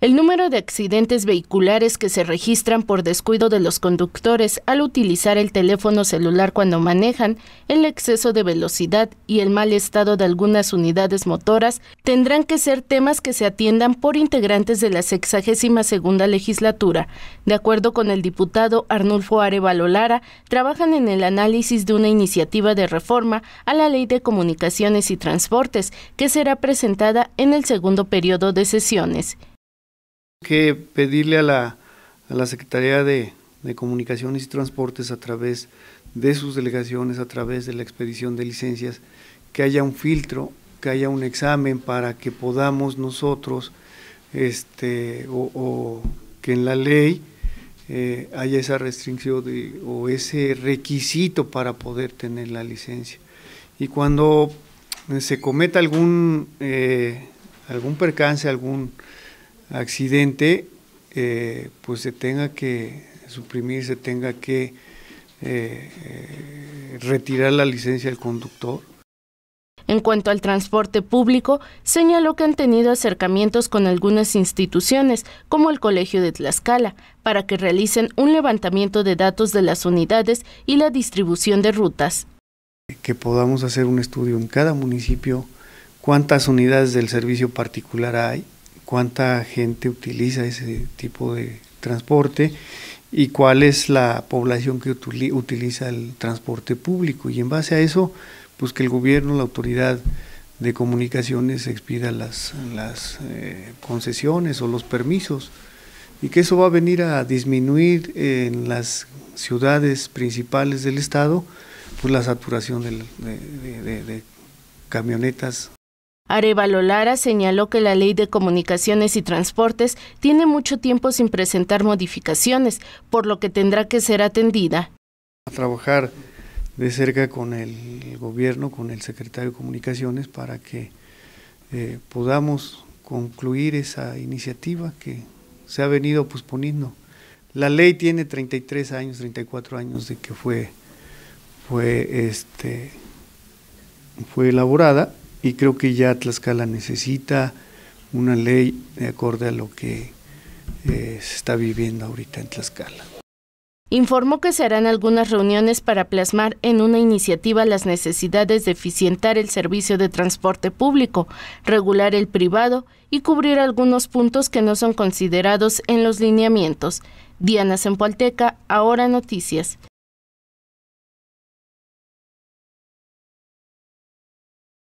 El número de accidentes vehiculares que se registran por descuido de los conductores al utilizar el teléfono celular cuando manejan, el exceso de velocidad y el mal estado de algunas unidades motoras tendrán que ser temas que se atiendan por integrantes de la 62 legislatura. De acuerdo con el diputado Arnulfo Arevalo Lara, trabajan en el análisis de una iniciativa de reforma a la Ley de Comunicaciones y Transportes que será presentada en el segundo periodo de sesiones que pedirle a la, a la Secretaría de, Comunicaciones y Transportes a través de sus delegaciones, a través de la expedición de licencias, que haya un filtro, que haya un examen para que podamos nosotros, este, o, que en la ley eh, haya esa restricción o ese requisito para poder tener la licencia. Y cuando se cometa algún, eh, algún percance, algún accidente, eh, pues se tenga que suprimir, se tenga que eh, eh, retirar la licencia del conductor. En cuanto al transporte público, señaló que han tenido acercamientos con algunas instituciones, como el Colegio de Tlaxcala, para que realicen un levantamiento de datos de las unidades y la distribución de rutas. Que podamos hacer un estudio en cada municipio, cuántas unidades del servicio particular hay, cuánta gente utiliza ese tipo de transporte y cuál es la población que utiliza el transporte público. Y en base a eso, pues que el gobierno, la autoridad de comunicaciones expida las, las eh, concesiones o los permisos y que eso va a venir a disminuir en las ciudades principales del estado por pues la saturación de camionetas Arevalo Lara señaló que la Ley de Comunicaciones y Transportes tiene mucho tiempo sin presentar modificaciones, por lo que tendrá que ser atendida. A trabajar de cerca con el gobierno, con el secretario de Comunicaciones, para que eh, podamos concluir esa iniciativa que se ha venido posponiendo. La ley tiene 33 años, 34 años de que fue, fue, este, fue elaborada y creo que ya Tlaxcala necesita una ley de acorde a lo que eh, se está viviendo ahorita en Tlaxcala. Informó que se harán algunas reuniones para plasmar en una iniciativa las necesidades de eficientar el servicio de transporte público, regular el privado y cubrir algunos puntos que no son considerados en los lineamientos. Diana Zempoalteca, Ahora Noticias.